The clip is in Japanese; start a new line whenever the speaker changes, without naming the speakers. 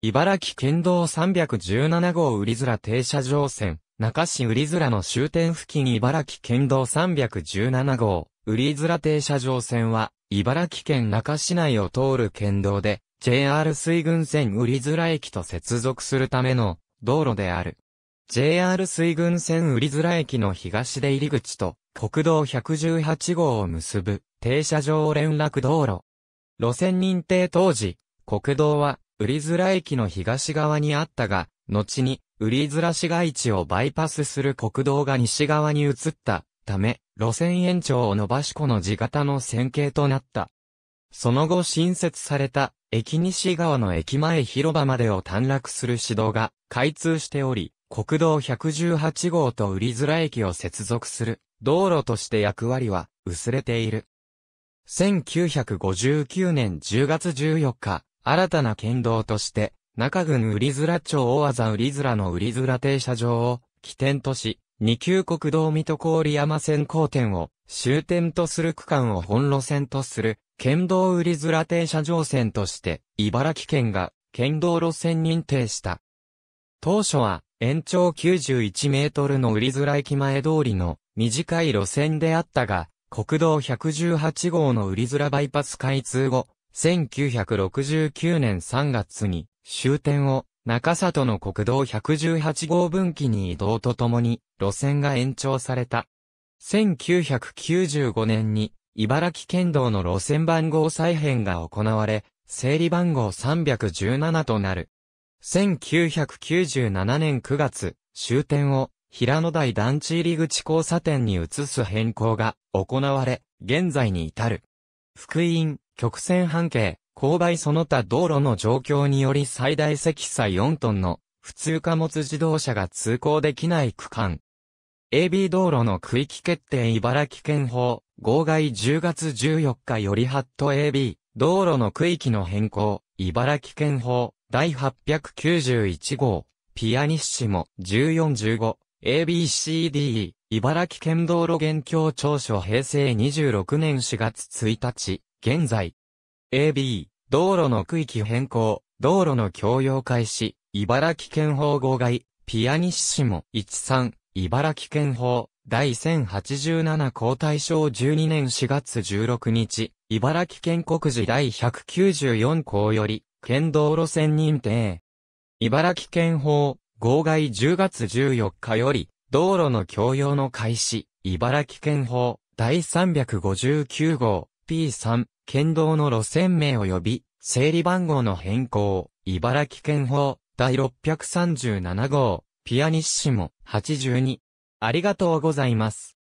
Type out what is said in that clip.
茨城県道317号売り面停車場線、中市売り面の終点付近茨城県道317号、売り面停車場線は、茨城県中市内を通る県道で、JR 水郡線売り面駅と接続するための道路である。JR 水郡線売り面駅の東出入り口と国道118号を結ぶ停車場連絡道路。路線認定当時、国道はズラ駅の東側にあったが、後に、ズラ市街地をバイパスする国道が西側に移ったため、路線延長を伸ばしこの地形の線形となった。その後新設された、駅西側の駅前広場までを短絡する市道が開通しており、国道118号とズラ駅を接続する道路として役割は薄れている。1959年10月14日、新たな県道として、中郡瓜面町大技瓜面の瓜面停車場を起点とし、二級国道水戸郡山線交点を終点とする区間を本路線とする、県道売面停車場線として、茨城県が県道路線認定した。当初は、延長91メートルの売面駅前通りの短い路線であったが、国道118号の売面バイパス開通後、1969年3月に終点を中里の国道118号分岐に移動とともに路線が延長された。1995年に茨城県道の路線番号再編が行われ、整理番号317となる。1997年9月、終点を平野台団地入り口交差点に移す変更が行われ、現在に至る。福音、曲線半径、勾配その他道路の状況により最大積載4トンの普通貨物自動車が通行できない区間。AB 道路の区域決定茨城県法、号外10月14日よりハット AB、道路の区域の変更、茨城県法、第891号、ピアニッシモ1415、ABCDE、茨城県道路現況調書平成26年4月1日、現在、AB、道路の区域変更、道路の共用開始、茨城県法号外、ピアニッシモ13、茨城県法、第1087公太賞12年4月16日、茨城県国時第194項より、県道路線認定。茨城県法、号外10月14日より、道路の共用の開始、茨城県法、第359号、P3、県道の路線名及び、整理番号の変更、茨城県法、第637号、ピアニッシモ、82。ありがとうございます。